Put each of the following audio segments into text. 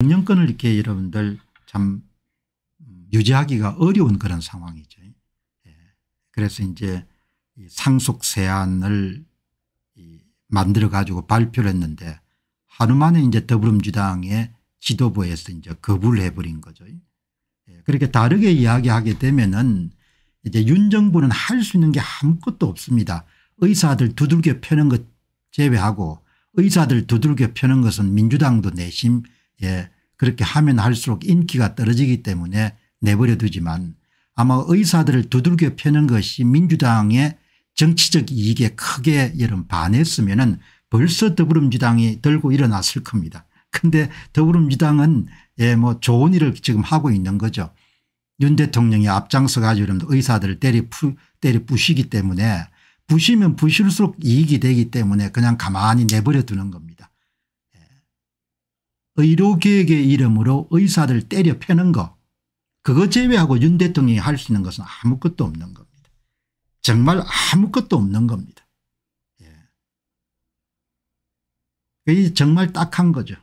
경영권을 이렇게 여러분들 참 유지하기가 어려운 그런 상황이죠. 예. 그래서 이제 상속 세안을 만들어 가지고 발표를 했는데 하루 만에 이제 더불어민주당의 지도부에서 이제 거부를 해버린 거죠. 예. 그렇게 다르게 이야기하게 되면은 이제 윤 정부는 할 수 있는 게 아무것도 없습니다. 의사들 두들겨 펴는 것 제외하고 의사들 두들겨 펴는 것은 민주당도 내심 예. 그렇게 하면 할수록 인기가 떨어지기 때문에 내버려 두지만 아마 의사들을 두들겨 펴는 것이 민주당의 정치적 이익에 크게 여름 반했으면은 벌써 더불어민주당이 들고 일어났을 겁니다. 근데 더불어민주당은 예, 뭐 좋은 일을 지금 하고 있는 거죠. 윤 대통령이 앞장서 가지고 의사들을 때려, 푸, 때려 부시기 때문에 부시면 부실수록 이익이 되기 때문에 그냥 가만히 내버려 두는 겁니다. 의료계획의 이름으로 의사들 때려 패는 거 그거 제외하고 윤 대통령이 할 수 있는 것은 아무것도 없는 겁니다. 정말 아무것도 없는 겁니다. 예. 이 정말 딱한 거죠.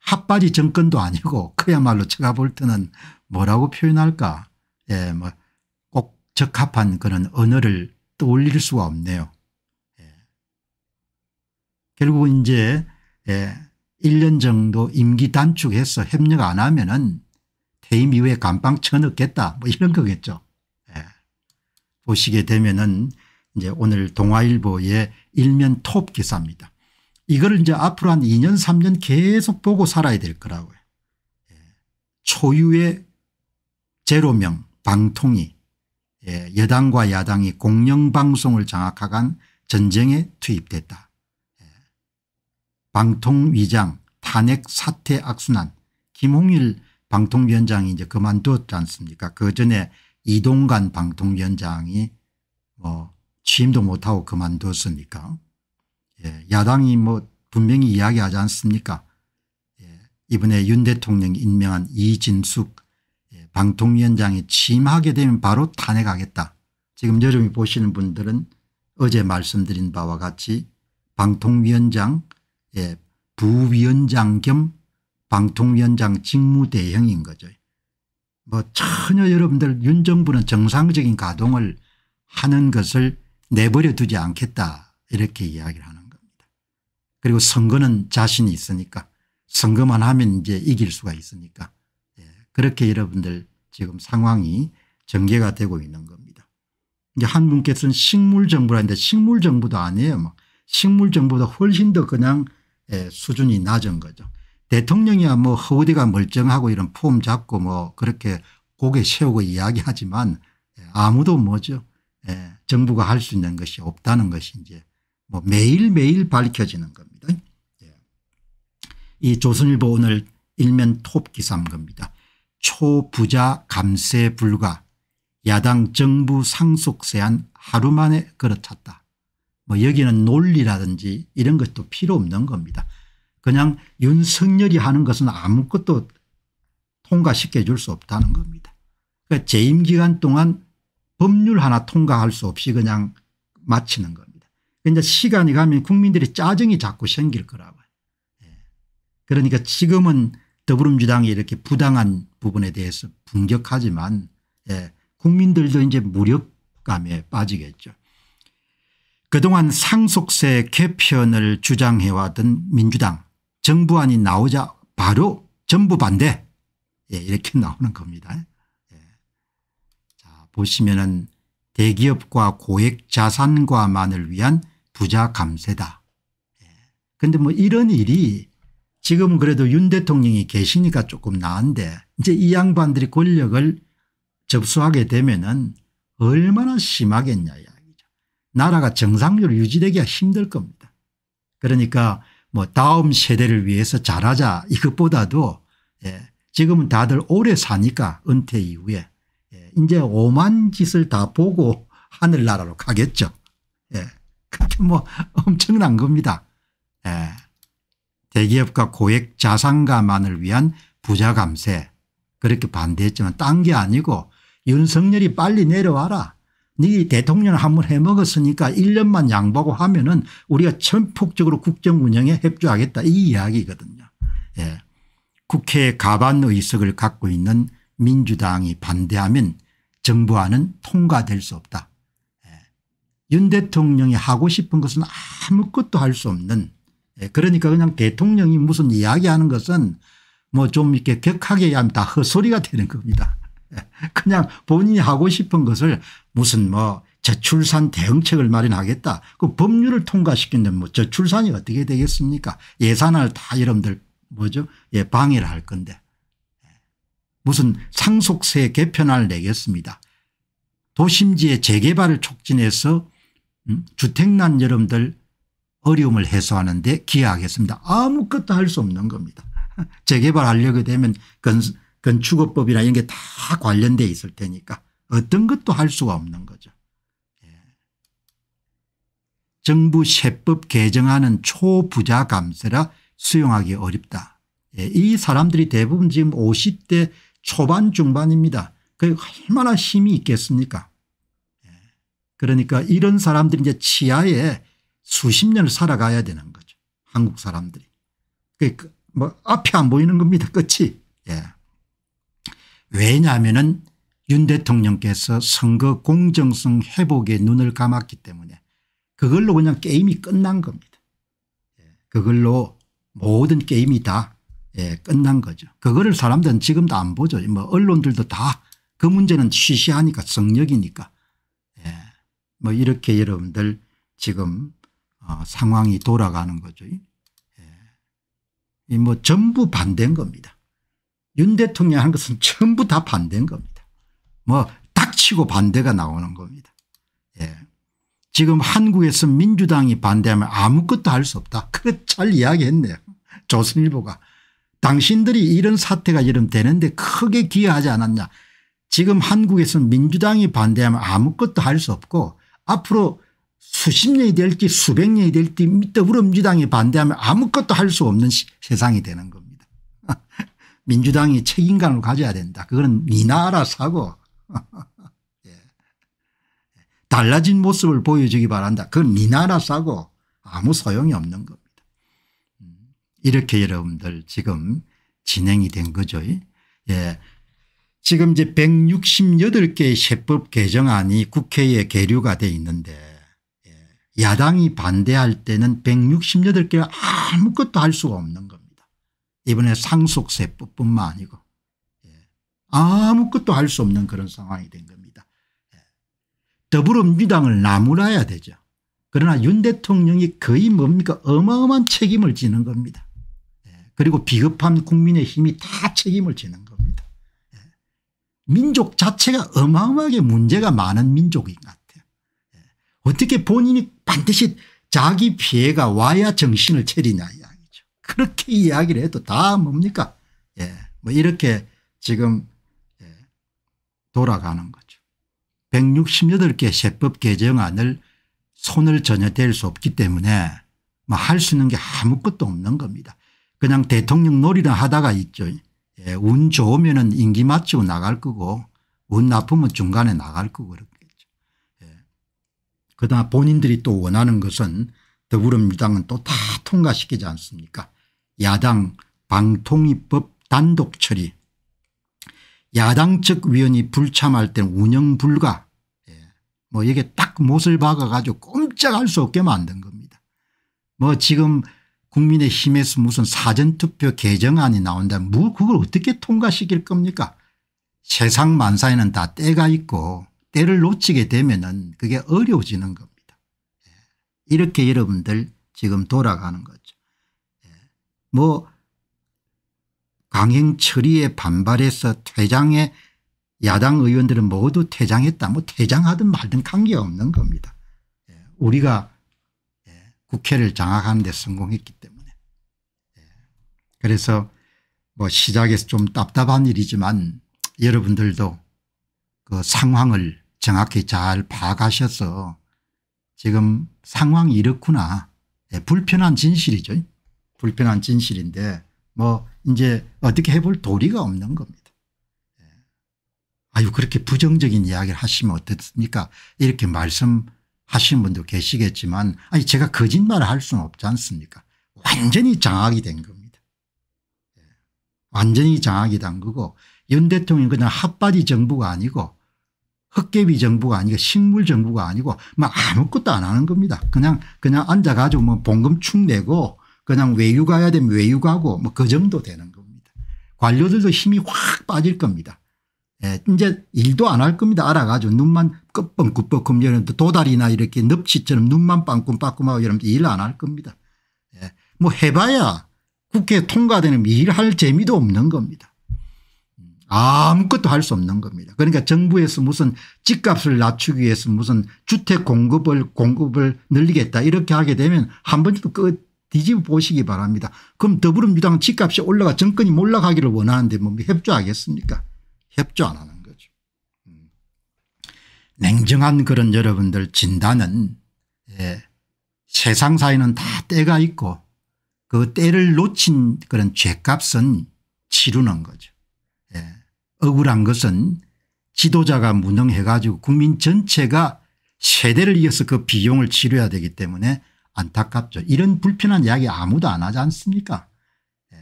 핫바지 정권도 아니고 그야말로 제가 볼 때는 뭐라고 표현할까 예, 뭐 꼭 적합한 그런 언어를 떠올릴 수가 없네요. 예. 결국은 이제 예, 1년 정도 임기 단축해서 협력 안 하면 은 퇴임 이후에 감방 쳐넣겠다 뭐 이런 거겠죠. 예. 보시게 되면 은 이제 오늘 동아일보의 일면 톱 기사입니다. 이거를 이제 앞으로 한 2년 3년 계속 보고 살아야 될 거라고요. 예. 초유의 제로명 방통위 예. 여당과 야당이 공영방송을 장악하간 전쟁에 투입됐다. 방통위장 탄핵 사태 악순환 김홍일 방통위원장이 이제 그만두었지 않습니까 그 전에 이동관 방통위원장이 뭐 취임도 못하고 그만두었으니까 예, 야당이 뭐 분명히 이야기하지 않습니까 예, 이번에 윤 대통령이 임명한 이진숙 예, 방통위원장이 취임하게 되면 바로 탄핵하겠다 지금 여름이 보시는 분들은 어제 말씀드린 바와 같이 방통위원장 예, 부위원장 겸 방통위원장 직무대행인 거죠. 뭐 전혀 여러분들 윤 정부는 정상적인 가동을 하는 것을 내버려 두지 않겠다 이렇게 이야기를 하는 겁니다. 그리고 선거는 자신이 있으니까 선거만 하면 이제 이길 수가 있으니까 예, 그렇게 여러분들 지금 상황이 전개가 되고 있는 겁니다. 이제 한 분께서는 식물정부라는데 식물정부도 아니에요. 뭐 식물정부보다 훨씬 더 그냥 예, 수준이 낮은 거죠. 대통령이야 뭐 허우디가 멀쩡하고 이런 폼 잡고 뭐 그렇게 고개 세우고 이야기하지만 예, 아무도 뭐죠. 예, 정부가 할 수 있는 것이 없다는 것이 이제 뭐 매일매일 밝혀지는 겁니다. 이 조선일보 오늘 일면 톱 기사인 겁니다. 초부자 감세 불가 야당 정부 상속세안 하루 만에 걸어찼다. 뭐 여기는 논리라든지 이런 것도 필요 없는 겁니다. 그냥 윤석열이 하는 것은 아무것도 통과시켜 줄 수 없다는 겁니다. 그러니까 재임 기간 동안 법률 하나 통과할 수 없이 그냥 마치는 겁니다. 그러니 시간이 가면 국민들이 짜증이 자꾸 생길 거라고요. 예. 그러니까 지금은 더불어민주당이 이렇게 부당한 부분에 대해서 분격하지만 예, 국민들도 이제 무력감에 빠지겠죠. 그동안 상속세 개편을 주장해왔던 민주당 정부안이 나오자 바로 전부 반대 예, 이렇게 나오는 겁니다. 예. 자 보시면은 대기업과 고액 자산과만을 위한 부자 감세다. 그런데 예. 뭐 이런 일이 지금 그래도 윤 대통령이 계시니까 조금 나은데 이제 이 양반들이 권력을 접수하게 되면은 얼마나 심하겠냐. 나라가 정상률으 유지되기가 힘들 겁니다. 그러니까 뭐 다음 세대를 위해서 잘하자 이것보다도 예 지금은 다들 오래 사니까 은퇴 이후에 예 이제 오만 짓을 다 보고 하늘나라로 가겠죠. 예. 그게 뭐 엄청난 겁니다. 예. 대기업과 고액 자산가만을 위한 부자 감세 그렇게 반대했지만 딴 게 아니고 윤석열이 빨리 내려와라 네 대통령 한번 해먹었으니까 1년만 양보하고 하면 은 우리가 전폭적으로 국정운영에 협조하겠다 이 이야기거든요. 예. 국회 가반 의석을 갖고 있는 민주당이 반대하면 정부안은 통과될 수 없다. 예. 윤 대통령이 하고 싶은 것은 아무것도 할 수 없는 예. 그러니까 그냥 대통령이 무슨 이야기하는 것은 뭐 좀 이렇게 격하게 하면 다 헛소리가 되는 겁니다. 그냥 본인이 하고 싶은 것을 무슨 뭐 저출산 대응책을 마련하겠다. 그 법률을 통과시키는 데뭐 저출산이 어떻게 되겠습니까? 예산을 다 여러분들 뭐죠? 예, 방해를 할 건데. 무슨 상속세 개편안을 내겠습니다. 도심지의 재개발을 촉진해서 음? 주택난 여러분들 어려움을 해소하는데 기여하겠습니다. 아무것도 할 수 없는 겁니다. 재개발하려고 되면 건 건축업법이나 이런 게 다관련되어 있을 테니까 어떤 것도 할 수가 없는 거죠. 예. 정부 세법 개정안은 초부자 감세라 수용하기 어렵다. 예. 이 사람들이 대부분 지금 50대 초반 중반입니다. 그 얼마나 힘이 있겠습니까? 예. 그러니까 이런 사람들이 이제 치아에 수십 년을 살아가야 되는 거죠. 한국 사람들이. 그뭐 그, 앞이 안 보이는 겁니다. 끝이. 예. 왜냐하면 윤 대통령께서 선거 공정성 회복에 눈을 감았기 때문에 그걸로 그냥 게임이 끝난 겁니다. 예, 그걸로 모든 게임이 다 예, 끝난 거죠. 그거를 사람들은 지금도 안 보죠. 뭐 언론들도 다 그 문제는 시시하니까 성역이니까 예, 뭐 이렇게 여러분들 지금 어, 상황이 돌아가는 거죠. 예. 뭐 전부 반대인 겁니다. 윤 대통령 이한 것은 전부 다 반대인 겁니다. 뭐 닥치고 반대가 나오는 겁니다. 예. 지금 한국에서 민주당이 반대하면 아무것도 할 수 없다. 그거 잘 이야기했네요. 조선일보가. 당신들이 이런 사태가 이름 되는데 크게 기여하지 않았냐. 지금 한국에서 민주당이 반대하면 아무것도 할 수 없고 앞으로 수십 년이 될지 수백 년이 될지 더불어민주당이 반대하면 아무것도 할 수 없는 세상이 되는 겁니다. 민주당이 책임감을 가져야 된다. 그거는 니나 알아서 하 달라진 모습을 보여주기 바란다. 그건 니나 네 알아서 하고 아무 소용이 없는 겁니다. 음. 이렇게 여러분들 지금 진행이 된 거죠. 예. 지금 이제 168개의 세법 개정안이 국회에 계류가 돼 있는데 예. 야당이 반대할 때는 168개를 아무것도 할 수가 없는 거예요. 이번에 상속세법뿐만 아니고 예, 아무것도 할 수 없는 그런 상황이 된 겁니다. 예, 더불어민주당을 나무라야 되죠. 그러나 윤 대통령이 거의 뭡니까 어마어마한 책임을 지는 겁니다. 예, 그리고 비겁한 국민의 힘이 다 책임을 지는 겁니다. 민족 자체가 어마어마하게 문제가 많은 민족인 것 같아요. 어떻게 본인이 반드시 자기 피해가 와야 정신을 차리냐 그렇게 이야기를 해도 다 뭡니까? 예. 뭐 이렇게 지금 예. 돌아가는 거죠. 168개 세법 개정안을 손을 전혀 댈 수 없기 때문에 뭐 할 수 있는 게 아무것도 없는 겁니다. 그냥 대통령 놀이나 하다가 있죠. 예. 운 좋으면 은 임기 맞추고 나갈 거고 운 나쁘면 중간에 나갈 거고 그렇겠죠. 예. 그다음 본인들이 또 원하는 것은 더불어민주당은 또 다 통과시키지 않습니까 야당 방통위법 단독 처리 야당 측 위원이 불참할 때는 운영 불가 예. 뭐 이게 딱 못을 박아 가지고 꼼짝할 수 없게 만든 겁니다. 뭐 지금 국민의힘에서 무슨 사전투표 개정안이 나온다 뭐 그걸 어떻게 통과시킬 겁니까 세상 만사에는 다 때가 있고 때를 놓치게 되면 은 그게 어려워지는 겁니다. 예. 이렇게 여러분들 지금 돌아가는 거죠. 뭐 강행 처리에 반발해서 퇴장해 야당 의원들은 모두 퇴장했다 뭐 퇴장하든 말든 관계없는 겁니다. 예, 우리가 예, 국회를 장악하는 데 성공했기 때문에 예, 그래서 뭐 시작에서 좀 답답한 일이지만 여러분들도 그 상황을 정확히 잘 파악하셔서 지금 상황이 이렇구나 불편한 진실이죠. 불편한 진실인데 뭐 이제 어떻게 해볼 도리가 없는 겁니다. 예. 아유 그렇게 부정적인 이야기를 하시면 어떻습니까 이렇게 말씀하시 분도 계시겠지만 아니 제가 거짓말을 할 수는 없지 않습니까 완전히 장악이 된 겁니다. 예. 완전히 장악이 된 거고 연 대통령이 그냥 핫바디 정부가 아니고 헛개비 정부가 아니고 식물 정부가 아니고 막 뭐 아무것도 안 하는 겁니다. 그냥 그냥 앉아가지고 뭐 봉금 축 내고 그냥 외유가야 되면 외유가고 뭐 그 정도 되는 겁니다. 관료들도 힘이 확 빠질 겁니다. 예, 이제 일도 안 할 겁니다. 알아가지고 눈만 끄뻑끄뻑끔 여러분 도다리나 이렇게 넙치처럼 눈만 빵꿈빵꿈하고 이러면일 안 할 겁니다. 예, 뭐 해봐야 국회 통과되는 일 할 재미도 없는 겁니다. 아무것도 할 수 없는 겁니다. 그러니까 정부에서 무슨 집값을 낮추기 위해서 무슨 주택 공급을 공급을 늘리겠다 이렇게 하게 되면 한 번도 끝 뒤집어 보시기 바랍니다. 그럼 더불어민주당 집값이 올라가 정권이 몰락하기를 원하는데 뭐 협조하겠습니까 협조 안 하는 거죠. 음. 냉정한 그런 여러분들 진단은 예. 세상 사이는 다 때가 있고 그 때를 놓친 그런 죄값은 치르는 거죠. 예. 억울한 것은 지도자가 무능해 가지고 국민 전체가 세대를 이어서 그 비용을 치러야 되기 때문에 안타깝죠. 이런 불편한 이야기 아무도 안 하지 않습니까? 예.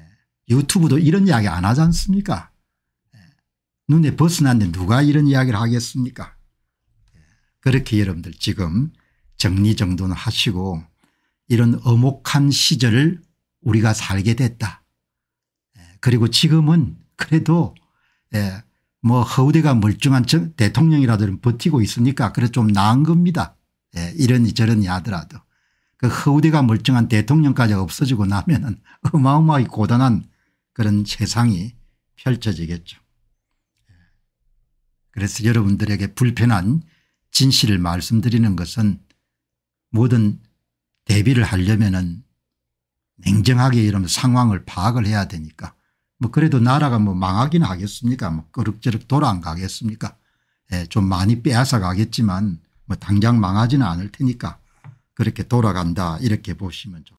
유튜브도 이런 이야기 안 하지 않습니까? 예. 눈에 벗어났는데 누가 이런 이야기를 하겠습니까? 예. 그렇게 여러분들 지금 정리정돈을 하시고 이런 어목한 시절을 우리가 살게 됐다. 예. 그리고 지금은 그래도 예, 뭐 허우대가 멀쩡한 대통령이라도 버티고 있으니까 그래 좀 나은 겁니다. 예. 이런 저런 하더라도. 그 허우대가 멀쩡한 대통령까지 없어지고 나면은 어마어마하게 고단한 그런 세상이 펼쳐지겠죠. 예. 그래서 여러분들에게 불편한 진실을 말씀드리는 것은 모든 대비를 하려면은 냉정하게 이런 상황을 파악을 해야 되니까 뭐 그래도 나라가 뭐 망하긴 하겠습니까 뭐 그럭저럭 돌아 안 가겠습니까 예, 좀 많이 빼앗아 가겠지만 뭐 당장 망하지는 않을 테니까 그렇게 돌아간다 이렇게 보시면 좋